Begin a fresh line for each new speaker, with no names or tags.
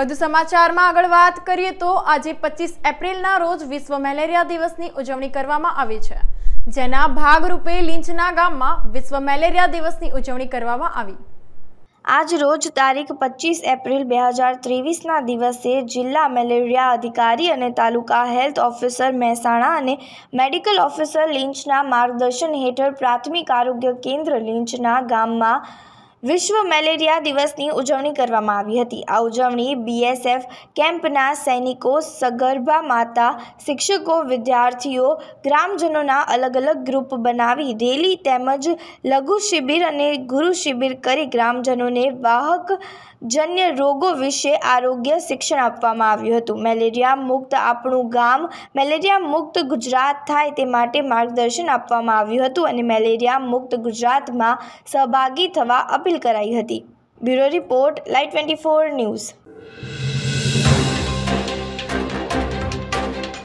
વધુ સમાચારમાં આગળ વાત કરીએ તો આજે પચીસ એપ્રિલના રોજ વિશ્વ મેલેરિયા દિવસની ઉજવણી કરવામાં આવી છે જેના ભાગરૂપે લીંચના ગામમાં વિશ્વ મેલેરિયા દિવસની ઉજવણી કરવામાં આવી
આજ રોજ તારીખ પચીસ એપ્રિલ બે હજાર ત્રેવીસના દિવસે જિલ્લા મેલેરિયા અધિકારી અને તાલુકા હેલ્થ ઓફિસર મહેસાણા અને મેડિકલ ઓફિસર લિંચના માર્ગદર્શન હેઠળ પ્રાથમિક આરોગ્ય કેન્દ્ર લિંચના ગામમાં વિશ્વ મેલેરિયા દિવસની ઉજવણી કરવામાં આવી હતી આ ઉજવણી બીએસએફ કેમ્પના સૈનિકો સગર્ભા માતા શિક્ષકો વિદ્યાર્થીઓ ગ્રામજનોના અલગ અલગ ગ્રુપ બનાવી રેલી તેમજ લઘુ શિબિર અને ગુરુ શિબિર કરી ગ્રામજનોને વાહક જન્ય રોગો વિશે આરોગ્ય શિક્ષણ આપવામાં આવ્યું હતું મેલેરિયા મુક્ત આપણું ગામ મેલેરિયા મુક્ત ગુજરાત થાય તે માટે માર્ગદર્શન આપવામાં આવ્યું હતું અને મેલેરિયા મુક્ત ગુજરાતમાં સહભાગી થવા અપ અપીલ કરાઈ હતી bureau report live twenty four news